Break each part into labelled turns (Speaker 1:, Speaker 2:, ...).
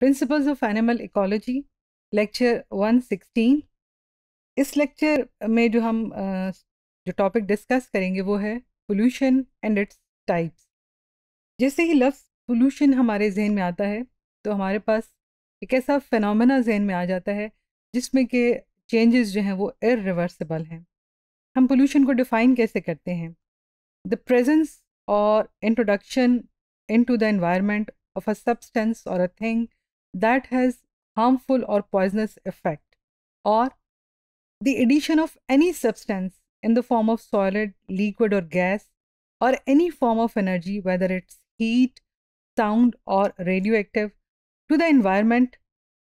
Speaker 1: Principles of animal ecology lecture 116 इस lecture में जो हम जो टॉपिक डिस्कस करेंगे वो है पोल्यूशन एंड इट्स टाइप्स जैसे ही लफ्स पोल्यूशन हमारे जहन में आता है तो हमारे पास एक ऐसा फिनमिना जहन में आ जाता है जिसमें के चेंजेस जो हैं वो इरिवर्सिबल हैं हम पोल्यूशन को डिफ़ाइन कैसे करते हैं द प्रेजेंस और introduction into the environment of a substance और a thing that has harmful or poisonous effect or the addition of any substance in the form of solid, liquid or gas or any form of energy whether it's heat, sound or radioactive to the environment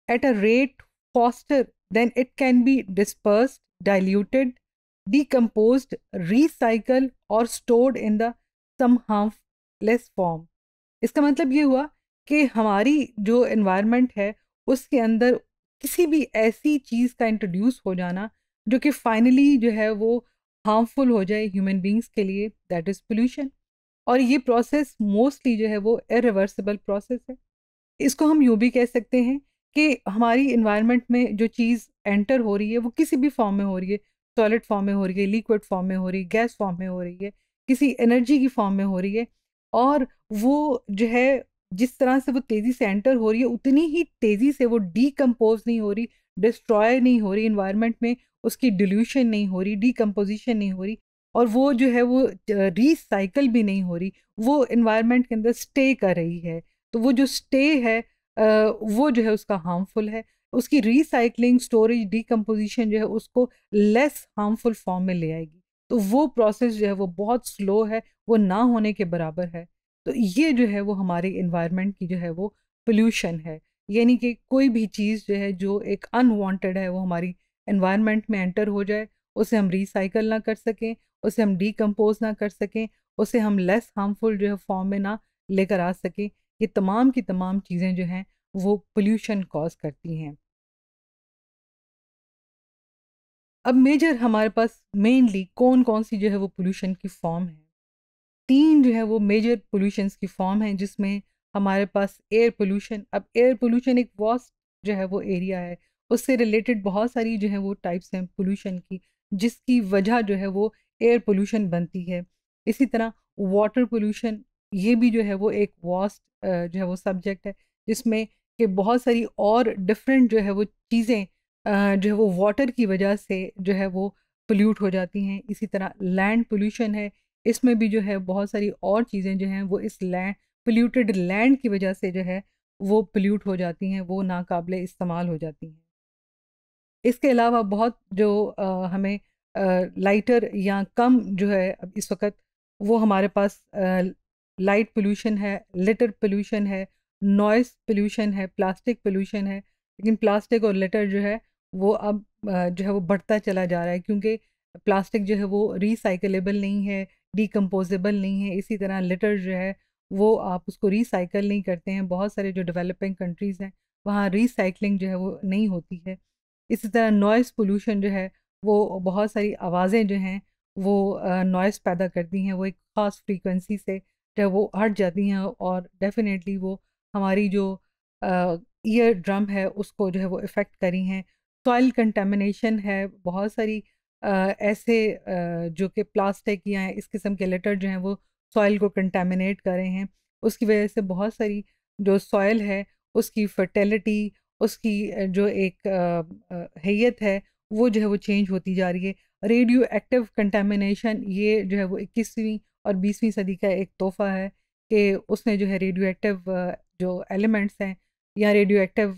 Speaker 1: at a rate faster than it can be dispersed, diluted, decomposed, recycled or stored in the some harmless form. इसका मतलब ये हुआ कि हमारी जो environment है उसके अंदर किसी भी ऐसी चीज़ का इंट्रोड्यूस हो जाना जो कि फाइनली जो है वो हार्मफुल हो जाए ह्यूमन बींग्स के लिए दैट इज़ पोल्यूशन और ये प्रोसेस मोस्टली जो है वो इरिवर्सिबल प्रोसेस है इसको हम यूँ भी कह सकते हैं कि हमारी इन्वायरमेंट में जो चीज़ एंटर हो रही है वो किसी भी फॉर्म में हो रही है सॉलिड फॉर्म में हो रही है लिक्विड फॉर्म में हो रही है गैस फॉर्म में हो रही है किसी एनर्जी की फॉर्म में हो रही है और वो जो है जिस तरह से वो तेज़ी से एंटर हो रही है उतनी ही तेज़ी से वो डीकम्पोज नहीं हो रही डिस्ट्रॉय नहीं हो रही इन्वायरमेंट में उसकी डिल्यूशन नहीं हो रही डीकम्पोजिशन नहीं हो रही और वो जो है वो रिसाइकल भी नहीं हो रही वो इन्वायरमेंट के अंदर स्टे कर रही है तो वो जो स्टे है वो जो है उसका हार्मफुल है उसकी रिसाइकलिंग स्टोरेज डीकम्पोजिशन जो है उसको लेस हार्मफुल फॉर्म में ले आएगी तो वो प्रोसेस जो है वो बहुत स्लो है वो ना होने के बराबर है तो ये जो है वो हमारे इन्वायरमेंट की जो है वो पोल्यूशन है यानी कि कोई भी चीज़ जो है जो एक अनवांटेड है वो हमारी इन्वायरमेंट में एंटर हो जाए उसे हम रिसाइकल ना कर सकें उसे हम डिकम्पोज ना कर सकें उसे हम लेस हार्मफुल जो है फॉर्म में ना लेकर आ सकें ये तमाम की तमाम चीज़ें जो हैं वो पोल्यूशन कॉज करती हैं अब मेजर हमारे पास मेनली कौन कौन सी जो है वो पोल्यूशन की फॉर्म है तीन जो है वो मेजर पोल्यूशंस की फॉर्म है जिसमें हमारे पास एयर पोल्यूशन अब एयर पोल्यूशन एक वॉस्ट जो है वो एरिया है उससे रिलेटेड बहुत सारी जो है वो टाइप्स हैं पोल्यूशन की जिसकी वजह जो है वो एयर पोल्यूशन बनती है इसी तरह वाटर पोल्यूशन ये भी जो है वो एक वॉस्ट जो है वो सब्जेक्ट है जिसमें कि बहुत सारी और डिफरेंट जो है वो चीज़ें जो है वो वाटर की वजह से जो है वो पोल्यूट हो जाती हैं इसी तरह लैंड पोल्यूशन है इसमें भी जो है बहुत सारी और चीज़ें जो हैं वो इस लैंड पोल्यूटेड लैंड की वजह से जो है वो पोल्यूट हो जाती हैं वो नाकबिल इस्तेमाल हो जाती हैं इसके अलावा बहुत जो आ, हमें आ, लाइटर या कम जो है इस वक्त वो हमारे पास आ, लाइट पोल्यूशन है लेटर पोल्यूशन है नॉइस पोल्यूशन है प्लास्टिक पोल्यूशन है लेकिन प्लास्टिक और लेटर जो है वो अब जो है वो बढ़ता चला जा रहा है क्योंकि प्लास्टिक जो है वो रिसाइकलेबल नहीं है डिकम्पोजेबल नहीं है इसी तरह लिटर जो है वो आप उसको रिसाइकल नहीं करते हैं बहुत सारे जो डेवलपिंग कंट्रीज़ हैं वहाँ रिसाइकलिंग जो है वो नहीं होती है इसी तरह नॉइस पोल्यूशन जो है वो बहुत सारी आवाज़ें जो हैं वो नॉइज़ पैदा करती हैं वो एक ख़ास फ्रीक्वेंसी से जो वो हट जाती हैं और डेफिनेटली वो हमारी जो ईयर ड्रम है उसको जो है वो इफ़ेक्ट करी हैं सॉइल कंटेमिनेशन है बहुत सारी ऐसे जो कि प्लास्टिक या इस किस्म के लेटर जो हैं वो सॉइल को कंटेमिनेट कर रहे हैं उसकी वजह से बहुत सारी जो सॉइल है उसकी फर्टिलिटी उसकी जो एक हैत है वो जो है वो चेंज होती जा रही है रेडियो एक्टिव कंटेमिनेशन ये जो है वो इक्कीसवीं और बीसवीं सदी का एक तोहफा है कि उसने जो है रेडियो एक्टिव जो एलिमेंट्स हैं या रेडियो एक्टिव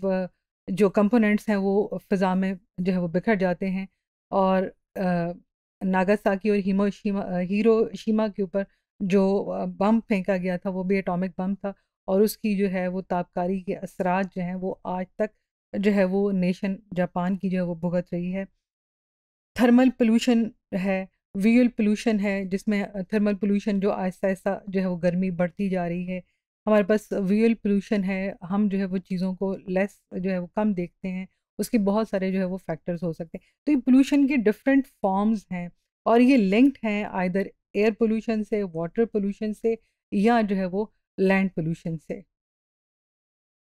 Speaker 1: जो कंपोनेंट्स हैं वो फ़िज़ा में जो है वो बिखर जाते हैं और नागासाकी और हिमोशिमा हिरोशिमा के ऊपर जो बम फेंका गया था वो भी एटॉमिक बम था और उसकी जो है वो ताबकारी के असरात जो हैं वो आज तक जो है वो नेशन जापान की जो है वो भुगत रही है थर्मल पोल्यूशन है व्यूअल पोल्यूशन है जिसमें थर्मल पोल्यूशन जो आहिस्ता आहिस्ता जो है वो गर्मी बढ़ती जा रही है हमारे पास व्यूअल पोल्यूशन है हम जो है वो चीज़ों को लेस जो है वो कम देखते हैं उसके बहुत सारे जो है वो फैक्टर्स हो सकते हैं तो ये पोल्यूशन के डिफरेंट फॉर्म्स हैं और ये लिंक्ड हैं आइदर एयर पोल्यूशन से वाटर पोल्यूशन से या जो है वो लैंड पोल्यूशन से